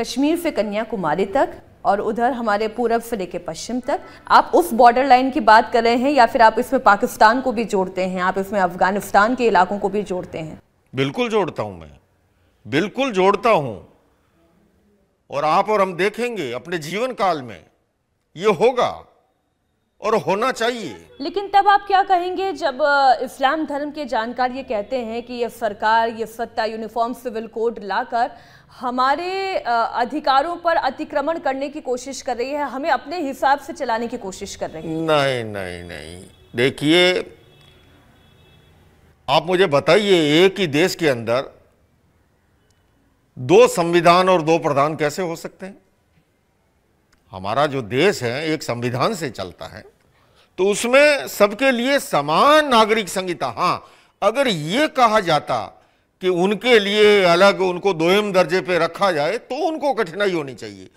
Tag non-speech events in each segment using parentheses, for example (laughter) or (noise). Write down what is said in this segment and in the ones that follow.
कश्मीर से कन्याकुमारी तक और उधर हमारे पूर्व से लेके पश्चिम तक आप उस बॉर्डर लाइन की बात कर रहे हैं या फिर आप इसमें पाकिस्तान को भी जोड़ते हैं आप इसमें अफगानिस्तान के इलाकों को भी जोड़ते हैं बिल्कुल जोड़ता हूं मैं बिल्कुल जोड़ता हूं और आप और हम देखेंगे अपने जीवन काल में ये होगा और होना चाहिए लेकिन तब आप क्या कहेंगे जब इस्लाम धर्म के जानकार ये कहते हैं कि ये सरकार ये सत्ता यूनिफॉर्म सिविल कोड लाकर हमारे अधिकारों पर अतिक्रमण करने की कोशिश कर रही है हमें अपने हिसाब से चलाने की कोशिश कर रही है नहीं नहीं नहीं देखिए आप मुझे बताइए एक ही देश के अंदर दो संविधान और दो प्रधान कैसे हो सकते हैं हमारा जो देश है एक संविधान से चलता है तो उसमें सबके लिए समान नागरिक संहिता हाँ अगर ये कहा जाता कि उनके लिए अलग उनको दोयम दर्जे पे रखा जाए तो उनको कठिनाई होनी चाहिए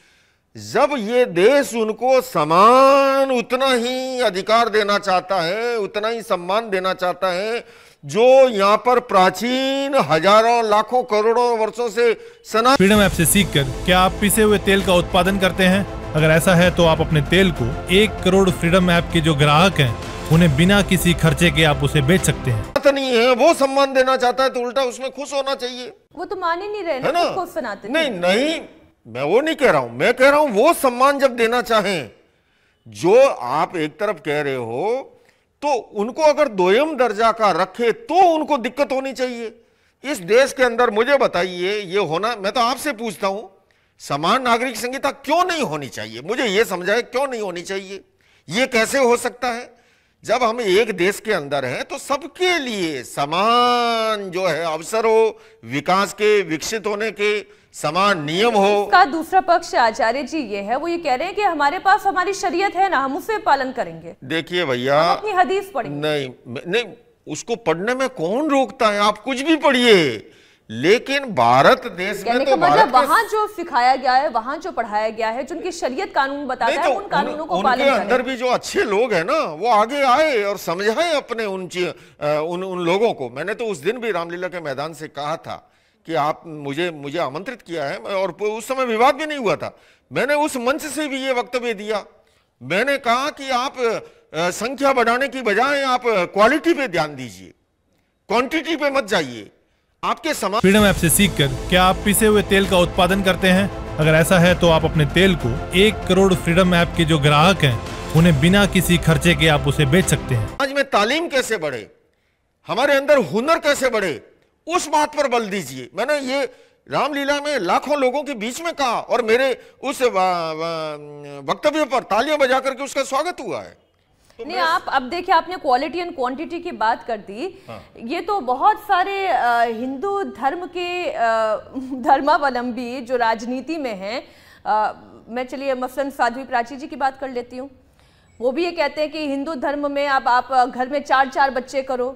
जब ये देश उनको समान उतना ही अधिकार देना चाहता है उतना ही सम्मान देना चाहता है जो यहाँ पर प्राचीन हजारों लाखों करोड़ों वर्षों से सना फ्रीडम ऐप से सीखकर क्या आप पिसे हुए तेल का उत्पादन करते हैं अगर ऐसा है तो आप अपने तेल को एक करोड़ फ्रीडम ऐप के जो ग्राहक हैं उन्हें बिना किसी खर्चे के आप उसे बेच सकते हैं बात नहीं है वो सम्मान देना चाहता है तो उल्टा उसमें खुश होना चाहिए वो तो मान ही नहीं रहे ना खुद सुनाते नहीं नहीं मैं वो नहीं कह रहा हूँ मैं कह रहा हूँ वो सम्मान जब देना चाहे जो आप एक तरफ कह रहे हो तो उनको अगर दोयम दर्जा का रखे तो उनको दिक्कत होनी चाहिए इस देश के अंदर मुझे बताइए ये होना मैं तो आपसे पूछता हूं समान नागरिक संहिता क्यों नहीं होनी चाहिए मुझे ये समझाए क्यों नहीं होनी चाहिए ये कैसे हो सकता है जब हम एक देश के अंदर हैं तो सबके लिए समान जो है अवसर हो विकास के विकसित होने के समान नियम हो का दूसरा पक्ष आचार्य जी ये है वो ये कह रहे हैं कि हमारे पास हमारी शरीयत है ना हम उसे पालन करेंगे देखिए भैया हदीस पढ़ी नहीं नहीं उसको पढ़ने में कौन रोकता है आप कुछ भी पढ़िए लेकिन भारत देश में तो मतलब वहां जो सिखाया गया है वहां जो पढ़ाया गया है जिनकी शरीयत कानून बताता तो है उन कानूनों को उनके अंदर भी जो अच्छे लोग हैं ना वो आगे आए और समझाए अपने उन उन उन लोगों को मैंने तो उस दिन भी रामलीला के मैदान से कहा था कि आप मुझे मुझे आमंत्रित किया है और उस समय विवाद भी नहीं हुआ था मैंने उस मंच से भी ये वक्तव्य दिया मैंने कहा कि आप संख्या बढ़ाने की बजाय आप क्वालिटी पे ध्यान दीजिए क्वांटिटी पे मत जाइए आपके समाज फ्रीडम ऐप से सीखकर क्या आप पिसे हुए तेल का उत्पादन करते हैं अगर ऐसा है तो आप अपने तेल को एक करोड़ फ्रीडम ऐप के जो ग्राहक हैं उन्हें बिना किसी खर्चे के आप उसे बेच सकते हैं आज में तालीम कैसे बढ़े हमारे अंदर हुनर कैसे बढ़े उस बात पर बल दीजिए मैंने ये रामलीला में लाखों लोगों के बीच में कहा और मेरे उस वक्तव्य पर तालियां बजा करके उसका स्वागत हुआ है तो नहीं आप अब देखिए आपने क्वालिटी एंड क्वांटिटी की बात कर दी हाँ। ये तो बहुत सारे हिंदू धर्म के (laughs) धर्मावलंबी जो राजनीति में हैं मैं चलिए मसलन साध्वी प्राची जी की बात कर लेती हूँ वो भी ये कहते हैं कि हिंदू धर्म में आप आप घर में चार चार बच्चे करो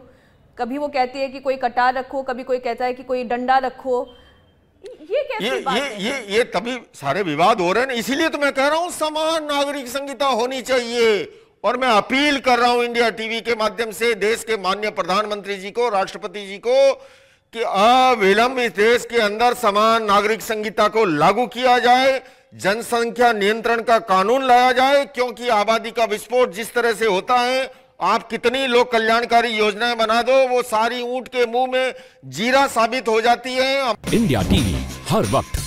कभी वो कहती है कि कोई कटार रखो कभी कोई कहता है कि कोई डंडा रखो ये कैसी ये, बात ये, है? ये ये तभी सारे विवाद हो रहे हैं इसीलिए तो मैं कह रहा हूँ समान नागरिक संहिता होनी चाहिए और मैं अपील कर रहा हूं इंडिया टीवी के माध्यम से देश के माननीय प्रधानमंत्री जी को राष्ट्रपति जी को कि अविलंब इस देश के अंदर समान नागरिक संहिता को लागू किया जाए जनसंख्या नियंत्रण का कानून लाया जाए क्योंकि आबादी का विस्फोट जिस तरह से होता है आप कितनी लोक कल्याणकारी योजनाएं बना दो वो सारी ऊंट के मुंह में जीरा साबित हो जाती है इंडिया टीवी हर वक्त